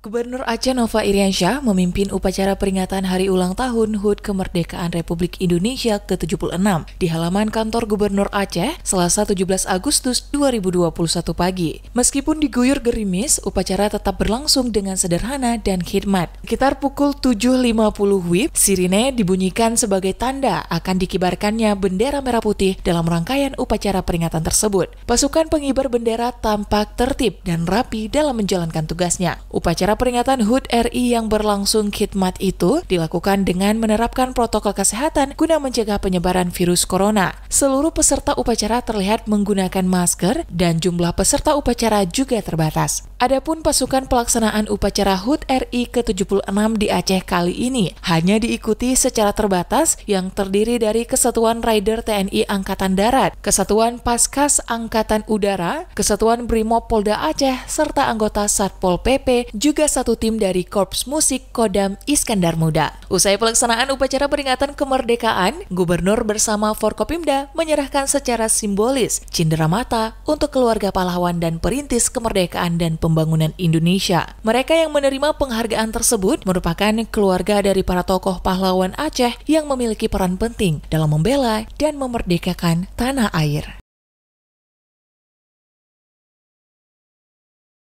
Gubernur Aceh Nova Iriansyah memimpin upacara peringatan Hari Ulang Tahun HUT Kemerdekaan Republik Indonesia ke-76 di halaman kantor Gubernur Aceh Selasa 17 Agustus 2021 pagi. Meskipun diguyur gerimis, upacara tetap berlangsung dengan sederhana dan khidmat. Sekitar pukul 7.50 WIB, sirine dibunyikan sebagai tanda akan dikibarkannya bendera merah putih dalam rangkaian upacara peringatan tersebut. Pasukan pengibar bendera tampak tertib dan rapi dalam menjalankan tugasnya. Upacara Acara peringatan HUT RI yang berlangsung khidmat itu dilakukan dengan menerapkan protokol kesehatan guna mencegah penyebaran virus corona. Seluruh peserta upacara terlihat menggunakan masker dan jumlah peserta upacara juga terbatas. Adapun pasukan pelaksanaan upacara HUT RI ke-76 di Aceh kali ini hanya diikuti secara terbatas yang terdiri dari Kesatuan Rider TNI Angkatan Darat, Kesatuan Paskas Angkatan Udara, Kesatuan Brimob Polda Aceh, serta anggota Satpol PP, juga satu tim dari Korps Musik Kodam Iskandar Muda. Usai pelaksanaan upacara peringatan kemerdekaan, Gubernur bersama Forkopimda menyerahkan secara simbolis cindera mata untuk keluarga pahlawan dan perintis kemerdekaan dan pemerintah pembangunan Indonesia. Mereka yang menerima penghargaan tersebut merupakan keluarga dari para tokoh pahlawan Aceh yang memiliki peran penting dalam membela dan memerdekakan tanah air.